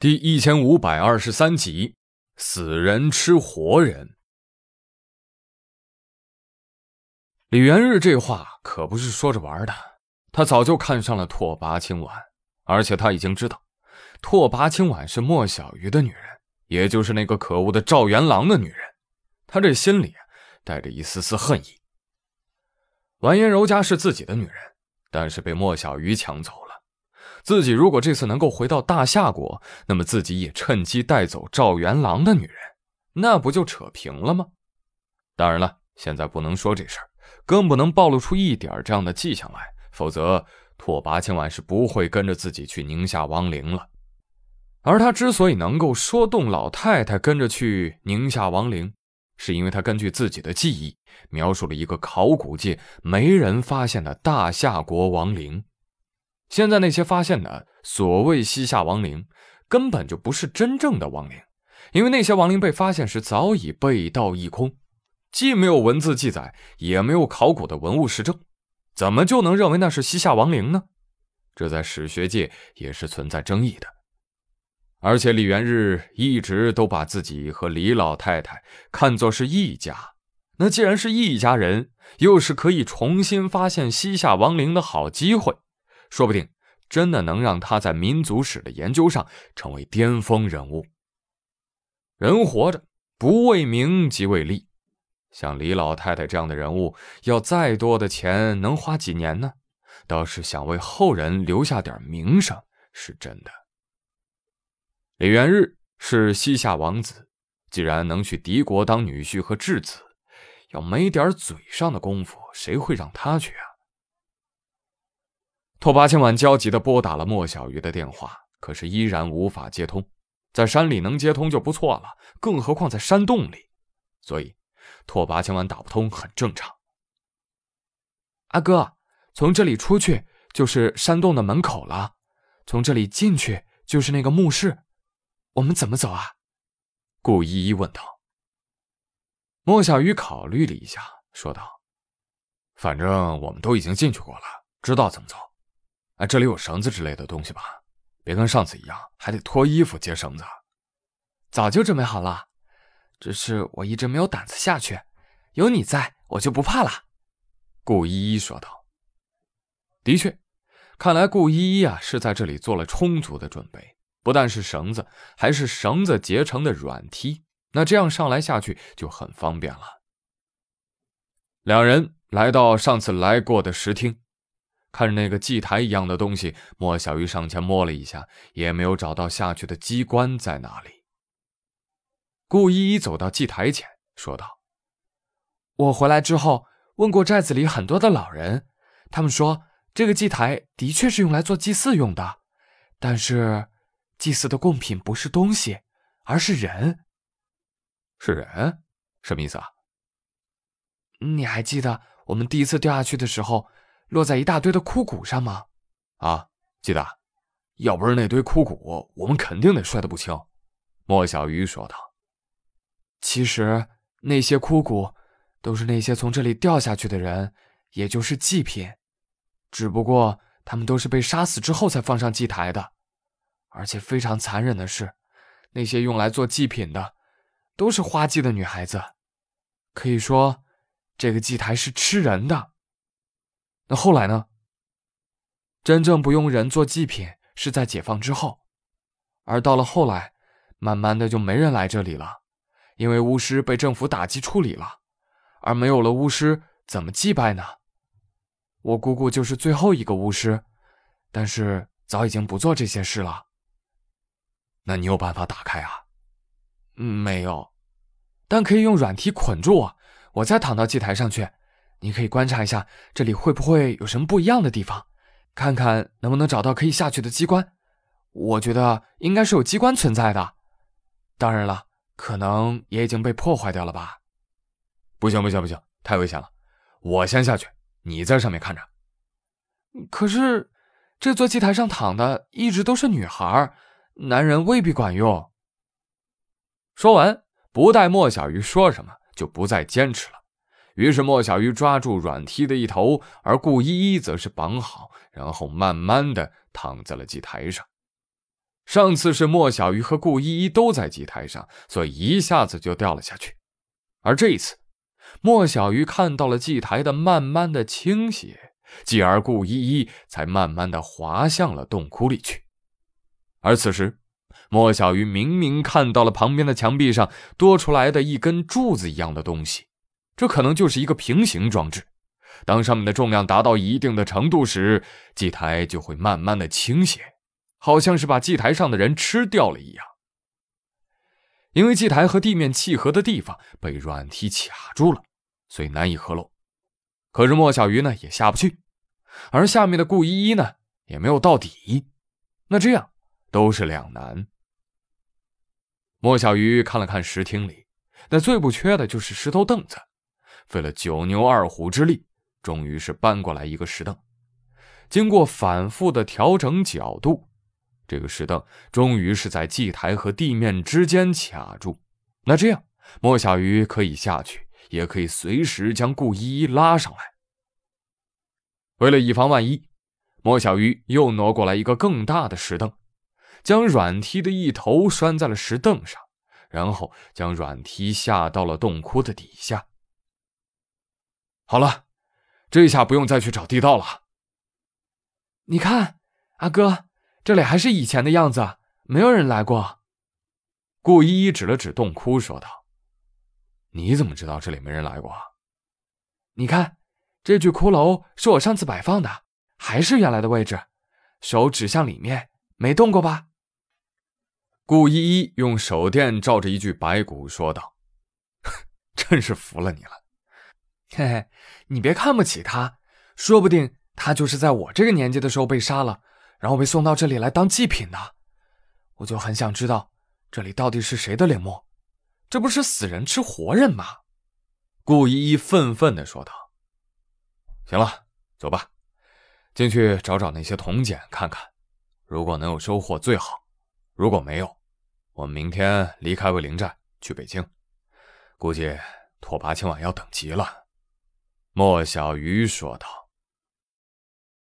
第一千五百二十三集，死人吃活人。李元日这话可不是说着玩的，他早就看上了拓跋青婉，而且他已经知道拓跋青婉是莫小鱼的女人，也就是那个可恶的赵元郎的女人。他这心里带着一丝丝恨意。完颜柔家是自己的女人，但是被莫小鱼抢走了。自己如果这次能够回到大夏国，那么自己也趁机带走赵元朗的女人，那不就扯平了吗？当然了，现在不能说这事儿，更不能暴露出一点这样的迹象来，否则拓跋青婉是不会跟着自己去宁夏王陵了。而他之所以能够说动老太太跟着去宁夏王陵，是因为他根据自己的记忆描述了一个考古界没人发现的大夏国王陵。现在那些发现的所谓西夏王陵，根本就不是真正的王陵，因为那些王陵被发现时早已被盗一空，既没有文字记载，也没有考古的文物实证，怎么就能认为那是西夏王陵呢？这在史学界也是存在争议的。而且李元日一直都把自己和李老太太看作是一家，那既然是一家人，又是可以重新发现西夏王陵的好机会。说不定真的能让他在民族史的研究上成为巅峰人物。人活着不为名，即为利。像李老太太这样的人物，要再多的钱能花几年呢？倒是想为后人留下点名声，是真的。李元日是西夏王子，既然能去敌国当女婿和质子，要没点嘴上的功夫，谁会让他去啊？拓跋千晚焦急的拨打了莫小鱼的电话，可是依然无法接通。在山里能接通就不错了，更何况在山洞里，所以拓跋千晚打不通很正常。阿哥，从这里出去就是山洞的门口了，从这里进去就是那个墓室，我们怎么走啊？顾依依问道。莫小鱼考虑了一下，说道：“反正我们都已经进去过了，知道怎么走。”哎，这里有绳子之类的东西吧？别跟上次一样，还得脱衣服接绳子。早就准备好了，只是我一直没有胆子下去。有你在我就不怕了。”顾依依说道。的确，看来顾依依啊是在这里做了充足的准备，不但是绳子，还是绳子结成的软梯。那这样上来下去就很方便了。两人来到上次来过的石厅。看着那个祭台一样的东西，莫小鱼上前摸了一下，也没有找到下去的机关在哪里。顾依依走到祭台前，说道：“我回来之后问过寨子里很多的老人，他们说这个祭台的确是用来做祭祀用的，但是祭祀的贡品不是东西，而是人。是人？什么意思啊？你还记得我们第一次掉下去的时候？”落在一大堆的枯骨上吗？啊，记得，要不是那堆枯骨，我们肯定得摔得不轻。”莫小鱼说道。“其实那些枯骨都是那些从这里掉下去的人，也就是祭品。只不过他们都是被杀死之后才放上祭台的，而且非常残忍的是，那些用来做祭品的都是花季的女孩子。可以说，这个祭台是吃人的。”那后来呢？真正不用人做祭品是在解放之后，而到了后来，慢慢的就没人来这里了，因为巫师被政府打击处理了，而没有了巫师，怎么祭拜呢？我姑姑就是最后一个巫师，但是早已经不做这些事了。那你有办法打开啊？嗯，没有，但可以用软梯捆住我，我再躺到祭台上去。你可以观察一下这里会不会有什么不一样的地方，看看能不能找到可以下去的机关。我觉得应该是有机关存在的，当然了，可能也已经被破坏掉了吧。不行不行不行，太危险了！我先下去，你在上面看着。可是这座祭台上躺的一直都是女孩，男人未必管用。说完，不带莫小鱼说什么，就不再坚持了。于是莫小鱼抓住软梯的一头，而顾依依则是绑好，然后慢慢的躺在了祭台上。上次是莫小鱼和顾依依都在祭台上，所以一下子就掉了下去。而这一次，莫小鱼看到了祭台的慢慢的倾斜，继而顾依依才慢慢的滑向了洞窟里去。而此时，莫小鱼明明看到了旁边的墙壁上多出来的一根柱子一样的东西。这可能就是一个平行装置，当上面的重量达到一定的程度时，祭台就会慢慢的倾斜，好像是把祭台上的人吃掉了一样。因为祭台和地面契合的地方被软梯卡住了，所以难以合拢。可是莫小鱼呢也下不去，而下面的顾依依呢也没有到底，那这样都是两难。莫小鱼看了看石厅里，那最不缺的就是石头凳子。费了九牛二虎之力，终于是搬过来一个石凳。经过反复的调整角度，这个石凳终于是在祭台和地面之间卡住。那这样，莫小鱼可以下去，也可以随时将顾依依拉上来。为了以防万一，莫小鱼又挪过来一个更大的石凳，将软梯的一头拴在了石凳上，然后将软梯下到了洞窟的底下。好了，这下不用再去找地道了。你看，阿哥，这里还是以前的样子，没有人来过。顾依依指了指洞窟，说道：“你怎么知道这里没人来过？你看，这具骷髅是我上次摆放的，还是原来的位置。手指向里面，没动过吧？”顾依依用手电照着一具白骨，说道：“真是服了你了。”嘿嘿，你别看不起他，说不定他就是在我这个年纪的时候被杀了，然后被送到这里来当祭品的。我就很想知道，这里到底是谁的陵墓？这不是死人吃活人吗？顾依依愤愤地说道。行了，走吧，进去找找那些铜简看看，如果能有收获最好；如果没有，我们明天离开卫灵寨去北京。估计拓跋青婉要等急了。莫小鱼说道。